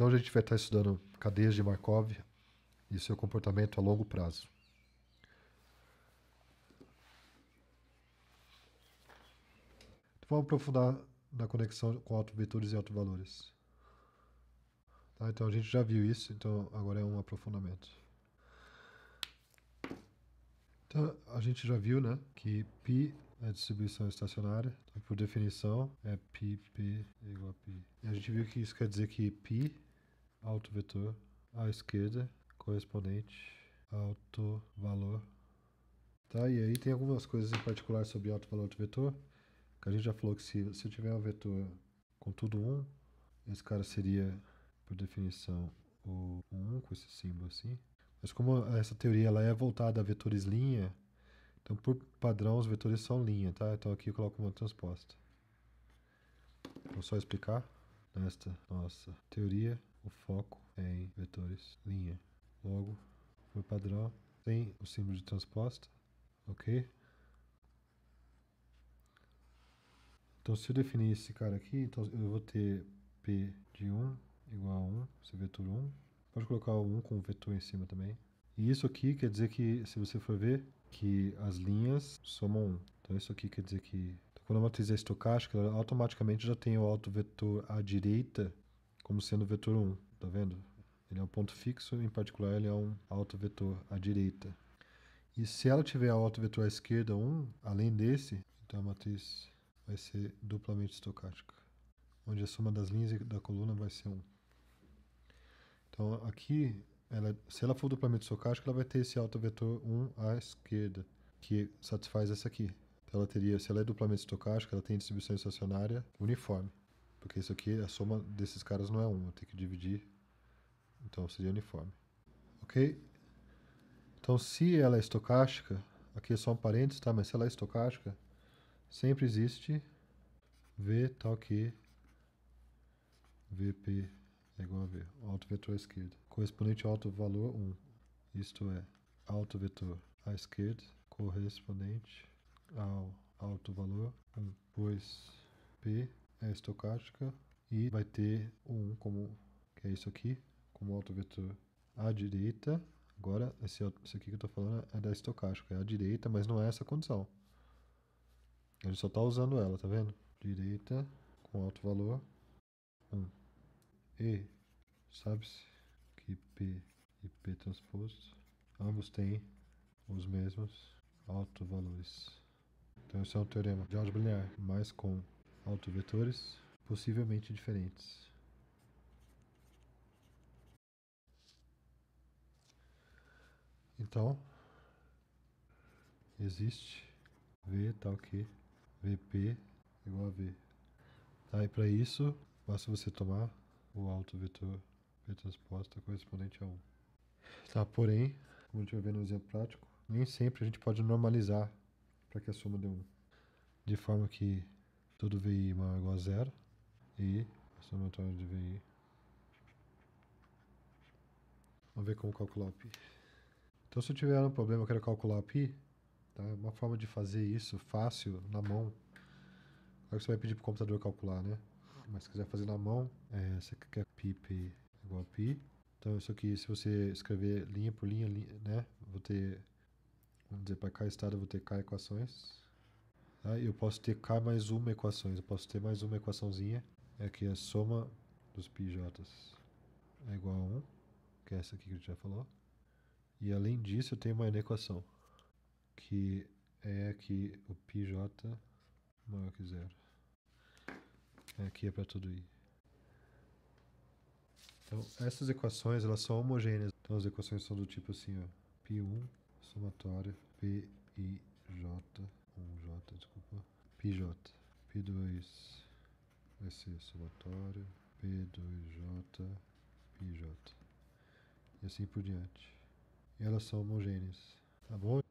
Então a gente vai estar estudando cadeias de Markov e seu comportamento a longo prazo. Então, vamos aprofundar na conexão com autovetores e autovalores. Tá, então a gente já viu isso, então agora é um aprofundamento. Então a gente já viu né, que π é distribuição estacionária, então, por definição é π, p igual a π. E a gente viu que isso quer dizer que π autovetor à esquerda, correspondente alto valor. Tá, e aí tem algumas coisas em particular sobre alto valor do vetor, que a gente já falou que se, se eu tiver um vetor com tudo 1, esse cara seria, por definição, o 1 com esse símbolo assim. Mas como essa teoria ela é voltada a vetores linha, então por padrão os vetores são linha, tá? Então aqui eu coloco uma transposta. Vou só explicar nesta nossa teoria o foco é em vetores linha. Logo, foi padrão, tem o símbolo de transposta, ok? Então, se eu definir esse cara aqui, então eu vou ter P de 1 igual a 1, esse vetor 1. Pode colocar o 1 com o vetor em cima também. E isso aqui quer dizer que, se você for ver, que as linhas somam 1. Então, isso aqui quer dizer que quando a matriz é estocástica, ela automaticamente já tem o vetor à direita como sendo vetor 1, tá vendo? Ele é um ponto fixo, em particular ele é um alto vetor à direita. E se ela tiver alto vetor à esquerda 1, além desse, então a matriz vai ser duplamente estocástica, onde a soma das linhas da coluna vai ser 1. Então aqui, ela, se ela for duplamente estocástica, ela vai ter esse alto vetor 1 à esquerda, que satisfaz essa aqui. Então ela teria, se ela é duplamente estocástica, ela tem distribuição estacionária uniforme. Porque isso aqui, a soma desses caras não é 1, eu tenho que dividir. Então seria uniforme. Ok? Então se ela é estocástica, aqui é só um parênteses, tá? Mas se ela é estocástica, sempre existe V tal que VP é igual a V, alto vetor à esquerda, correspondente ao alto valor 1. Isto é, alto vetor à esquerda, correspondente ao alto valor 1, pois P é estocástica e vai ter um como que é isso aqui, como alto vetor à direita. Agora, esse, esse aqui que eu estou falando é da estocástica, é à direita, mas não é essa condição. A gente só está usando ela, tá vendo? Direita com alto valor 1. E sabe-se que P e P transposto ambos têm os mesmos autovalores. Então esse é um teorema de álgebra linear, mas com autovetores possivelmente diferentes. Então, existe V tal que VP igual a V. Tá, e para isso, basta você tomar o autovetor V transposta correspondente a 1. Tá, porém, como a gente vai ver no exemplo prático, nem sempre a gente pode normalizar para que a soma dê 1. De forma que todo VI maior ou igual a zero e a somatória de VI. Vamos ver como calcular o π. Então se eu tiver um problema, eu quero calcular o π, tá? É uma forma de fazer isso fácil, na mão. Claro que você vai pedir para o computador calcular, né? Mas se quiser fazer na mão, é, você quer π, π igual a π. Então isso aqui, se você escrever linha por linha, linha né? Vou ter, vamos dizer, para cada estado eu vou ter k equações. Tá? Eu posso ter K mais uma equações, eu posso ter mais uma equaçãozinha. É que a soma dos PJs é igual a 1, que é essa aqui que a gente já falou. E além disso, eu tenho uma inequação, que é que o PJ maior que zero. É aqui é para tudo i. Então, essas equações, elas são homogêneas. Então, as equações são do tipo assim, ó, P1 somatório j com J, desculpa. PJ. P2 vai ser somatório. P2J, PJ. E assim por diante. E elas são homogêneas, tá bom?